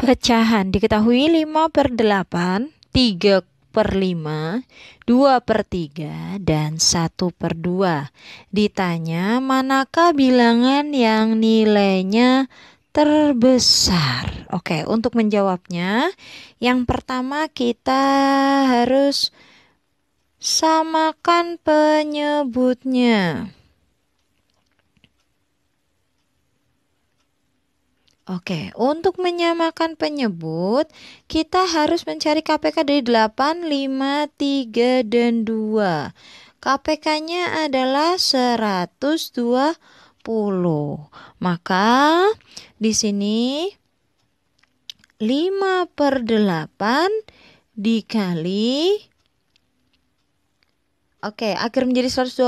Pecahan diketahui 5 per 8, 3 per 5, 2 per 3, dan 1 per 2. Ditanya manakah bilangan yang nilainya terbesar? Oke, untuk menjawabnya, yang pertama kita harus samakan penyebutnya. Oke, untuk menyamakan penyebut, kita harus mencari KPK dari 8, 5, 3, dan 2. KPK-nya adalah 120. Maka di sini 5 per 8 dikali Oke, agar menjadi 120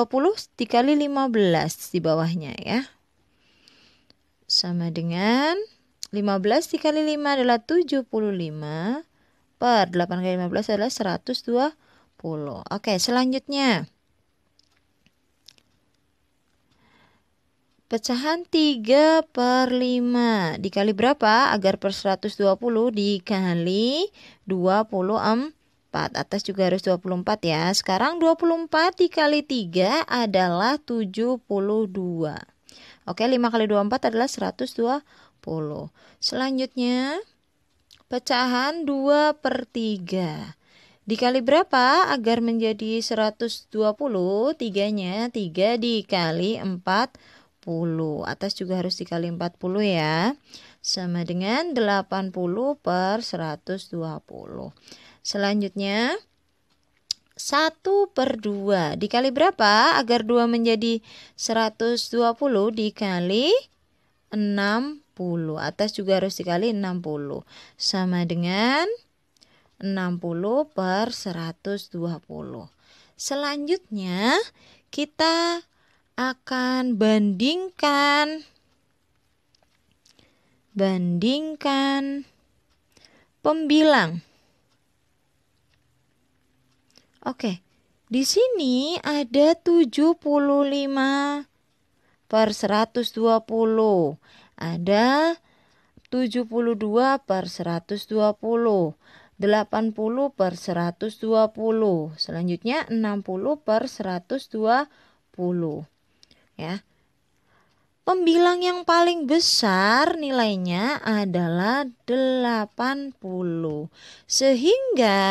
dikali 15 di bawahnya ya sama dengan 15 dikali 5 adalah 75 per 8 kali 15 adalah 120. Oke, selanjutnya. Pecahan 3 per 5 dikali berapa agar per 120 dikali 24 atas juga harus 24 ya sekarang 24 dikali 3 adalah 72 Oke, 5 kali 24 adalah 120. Selanjutnya, pecahan 2 per 3. Dikali berapa agar menjadi 120? 3-nya 3 dikali 40. Atas juga harus dikali 40 ya. Sama dengan 80 per 120. Selanjutnya, 1 per 2 dikali berapa agar 2 menjadi 120 dikali 60 atas juga harus dikali 60 sama dengan 60 per 120 selanjutnya kita akan bandingkan bandingkan pembilang Oke, di sini ada 75 per 120. Ada 72 per 120. 80 per 120. Selanjutnya 60 per 120. Ya. Pembilang yang paling besar nilainya adalah 80. Sehingga